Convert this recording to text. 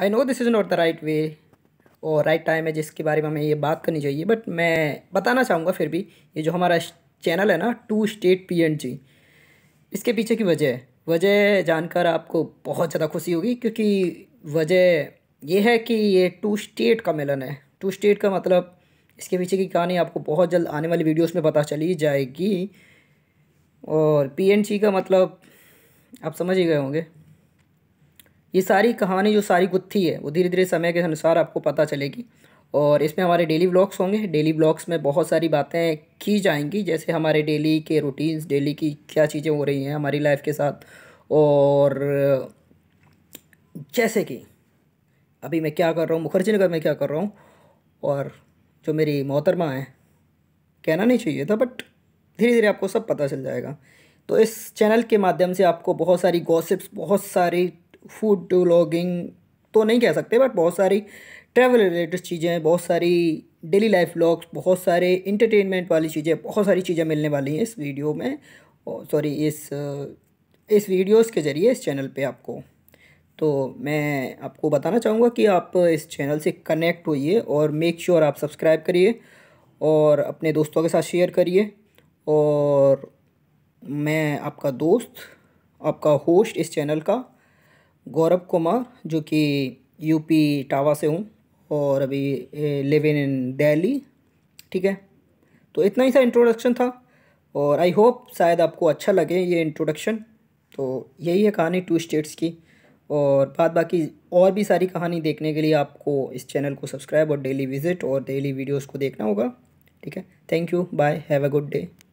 I know this is not the right way और right time है जिसके बारे में हमें ये बात करनी चाहिए बट मैं बताना चाहूँगा फिर भी ये जो हमारा चैनल है ना two state P and G इसके पीछे की वजह है वजह जानकर आपको बहुत ज़्यादा खुशी होगी क्योंकि वजह यह है कि ये टू स्टेट का मिलन है टू स्टेट का मतलब इसके पीछे की कहानी आपको बहुत जल्द आने वाली वीडियोस में पता चली जाएगी और पी एन का मतलब आप समझ ही गए होंगे ये सारी कहानी जो सारी गुत्थी है वो धीरे धीरे समय के अनुसार आपको पता चलेगी और इसमें हमारे डेली ब्लॉग्स होंगे डेली ब्लॉग्स में बहुत सारी बातें की जाएंगी जैसे हमारे डेली के रूटीन्स डेली की क्या चीज़ें हो रही हैं हमारी लाइफ के साथ और जैसे कि अभी मैं क्या कर रहा हूँ मुखर्जी नगर में क्या कर रहा हूँ और जो मेरी मोहतरमा है कहना नहीं चाहिए था बट धीरे धीरे आपको सब पता चल जाएगा तो इस चैनल के माध्यम से आपको बहुत सारी गॉसिप्स बहुत सारी फूड व्लॉगिंग तो नहीं कह सकते बट बहुत सारी ट्रैवल रिलेटेड चीज़ें बहुत सारी डेली लाइफ व्लॉग्स बहुत सारे इंटरटेनमेंट वाली चीज़ें बहुत सारी चीज़ें मिलने वाली हैं इस वीडियो में सॉरी इस इस वीडियोस के ज़रिए इस चैनल पे आपको तो मैं आपको बताना चाहूँगा कि आप इस चैनल से कनेक्ट होइए और मेक श्योर sure आप सब्सक्राइब करिए और अपने दोस्तों के साथ शेयर करिए और मैं आपका दोस्त आपका होस्ट इस चैनल का गौरव कुमार जो कि यूपी टावा से हूँ और अभी लिविंग इन दिल्ली ठीक है तो इतना ही सा इंट्रोडक्शन था और आई होप शायद आपको अच्छा लगे ये इंट्रोडक्शन तो यही है कहानी टू स्टेट्स की और बाद बाकी और भी सारी कहानी देखने के लिए आपको इस चैनल को सब्सक्राइब और डेली विज़िट और डेली वीडियोस को देखना होगा ठीक है thank you bye have a good day